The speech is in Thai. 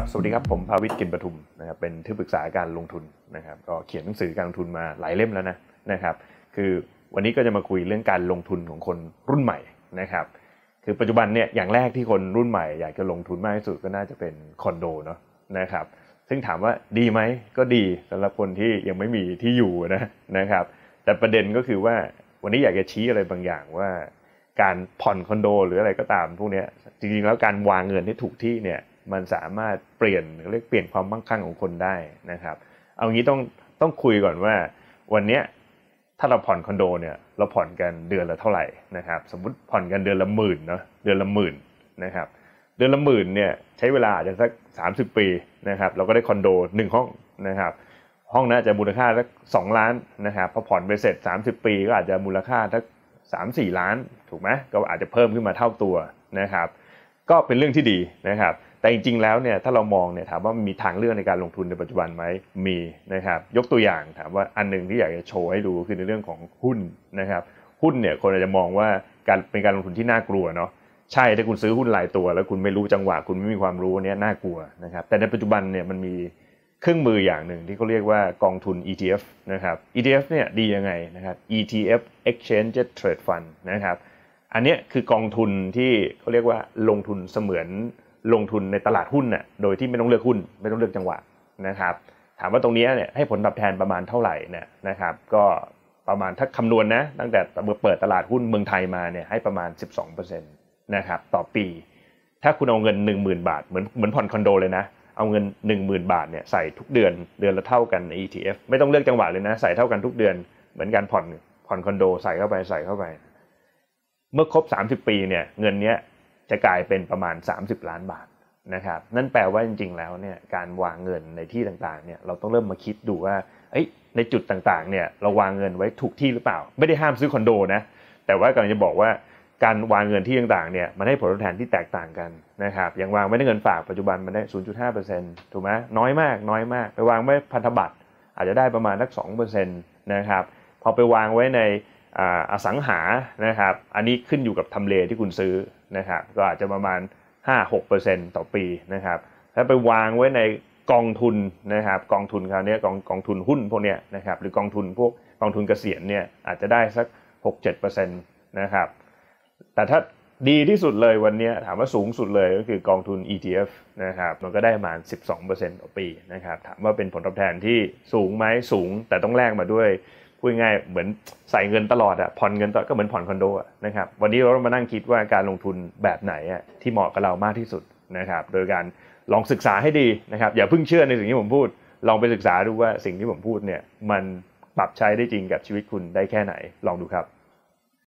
ับสวัสดีครับผมภาวิทย์กินปทุมนะครับเป็นที่ปรึกษาการลงทุนนะครับก็เขียนหนังสือการลงทุนมาหลายเล่มแล้วนะนะครับคือวันนี้ก็จะมาคุยเรื่องการลงทุนของคนรุ่นใหม่นะครับคือปัจจุบันเนี่ยอย่างแรกที่คนรุ่นใหม่ อยากจะลงทุนมากที่สุดก็น่าจะเป็นคอนโดเนาะนะครับซึ่งถามว่าดีไหมก็ดีสำหรับคนที่ยังไม่มีที่อยู่นะนะครับแต่ประเด็นก็คือว่าวันนี้อยากจะชี้อะไรบางอย่างว่า การผ่อนคอนโด หรืออะไรก็ตามพวกนี้จริงๆแล้วการวางเงินที่ถูกที่เนี่ยมันสามารถเปลี่ยนเรียกเปลี่ยนความมั่งคั่งของคนได้นะครับ เอางี้ต้องต้องคุยก่อนว่าวันเนี้ยถ้าเราผ่อนคอนโดเนี่ยเราผ่อนกันเดือนละเท่าไหร่นะครับ สมมติผ่อนกันเดือนละหมื่นเนาะเดือนละหมื่นนะครับ เดือนละหมื่นเนี่ยใช้เวลาอาจจะสัก 30 ปีนะครับ เราก็ได้คอนโด1ห้องนะครับ ห้องน่าจะมูลค่าสักสองล้านนะครับพอผ่อนไปเสร็จ 30 ปีก็อาจจะมูลค่าสักสามสี่ล้านถูกไหมก็อาจจะเพิ่มขึ้นมาเท่าตัวนะครับ ก็เป็นเรื่องที่ดีนะครับแต่จริงๆ แล้วเนี่ยถ้าเรามองเนี่ยถามว่ามีทางเลือกในการลงทุนในปัจจุบันไหมมีนะครับยกตัวอย่างถามว่าอันหนึ่งที่อยากจะโชว์ให้ดูคือในเรื่องของหุ้นนะครับหุ้นเนี่ยคนอาจจะมองว่าการเป็นการลงทุนที่น่ากลัวเนาะใช่ถ้าคุณซื้อหุ้นหลายตัว แล้วคุณไม่รู้จังหวะคุณไม่มีความรู้เนี่ยน่ากลัวนะครับแต่ในปัจจุบันเนี่ยมันมีเครื่องมืออย่างหนึ่งที่เขาเรียกว่ากองทุน ETF นะครับ ETF เนี่ยดียังไงนะครับ ETF Exchange Trade Fund นะครับอันนี้คือกองทุนที่เขาเรียกว่าลงทุนเสมือนลงทุนในตลาดหุ้นน่ยโดยที่ไม่ต้องเลือกหุ้น ไม่ต้องเลือกจังหวะนะครับถามว่าตรงนี้เนี่ยให้ผลตอบแทนประมาณเท่าไหร่เนี่ยนะครับก็ประมาณถ้าคำนวณนะตั้งแต่เปิดตลาดหุ้นเมืองไทยมาเนี่ยให้ประมาณ 12%นะครับต่อปี ถ้าคุณเอาเงิน 10,000 บาทเหมือนเหมือนผ่อนคอนโดเลยนะเอาเงิน 10,000 บาทเนี่ยใส่ทุกเดือนเดือนละเท่ากันใน ETF ไม่ต้องเลือกจังหวะเลยนะใส่เท่ากันทุกเดือนเหมือนการผ่อนผ่อนคอนโดใส่เข้าไปใส่เข้าไป เมื่อครบ 30 ปีเนี่ยเงินเนี้ยจะกลายเป็นประมาณ 30 ล้านบาทนะครับนั่นแปลว่าจริงๆแล้วเนี่ยการวางเงินในที่ต่างๆเนี่ยเราต้องเริ่มมาคิดดูว่าในจุดต่างๆเนี่ยเราวางเงินไว้ถูกที่หรือเปล่า ไม่ได้ห้ามซื้อคอนโดนะแต่ว่ากำลังจะบอกว่าการวางเงินที่ต่าง ๆเนี่ยมันให้ผลตอบแทนที่แตกต่างกันนะครับอย่างวางไว้ในเงินฝากปัจจุบันมันได้0.5%ถูกไหมน้อยมาก น้อยมาก ไปวางไว้พันธบัตรอาจจะได้ประมาณสัก2%นะครับพอไปวางไว้ในอสังหา นะครับ อันนี้ขึ้นอยู่กับทำเลที่คุณซื้อ นะครับ ก็อาจจะประมาณ 5-6%ต่อปี นะครับถ้าไปวางไว้ในกองทุน นะครับ กองทุนคราวนี้กองกองทุนหุ้นพวกเนี้ย นะครับ หรือกองทุนพวกกองทุนเกษียณ เนี่ย อาจจะได้สัก 6-7%นะครับ แต่ถ้าดีที่สุดเลยวันนี้ ถามว่าสูงสุดเลยก็คือกองทุน ETF นะครับ มันก็ได้ประมาณ 12%ต่อปี นะครับ ถามว่าเป็นผลตอบแทนที่สูงไหมสูงแต่ต้องแลกมาด้วยพูดง่ายเหมือนใส่เงินตลอดอะผ่อนเงินตลอดก็เหมือนผ่อนคอนโดะนะครับวันนี้เราต้องมานั่งคิดว่าการลงทุนแบบไหนอะที่เหมาะกับเรามากที่สุดนะครับโดยการลองศึกษาให้ดีนะครับอย่าเพิ่งเชื่อในสิ่งที่ผมพูดลองไปศึกษาดูว่าสิ่งที่ผมพูดเนี่ยมันปรับใช้ได้จริงกับชีวิตคุณได้แค่ไหนลองดูครับ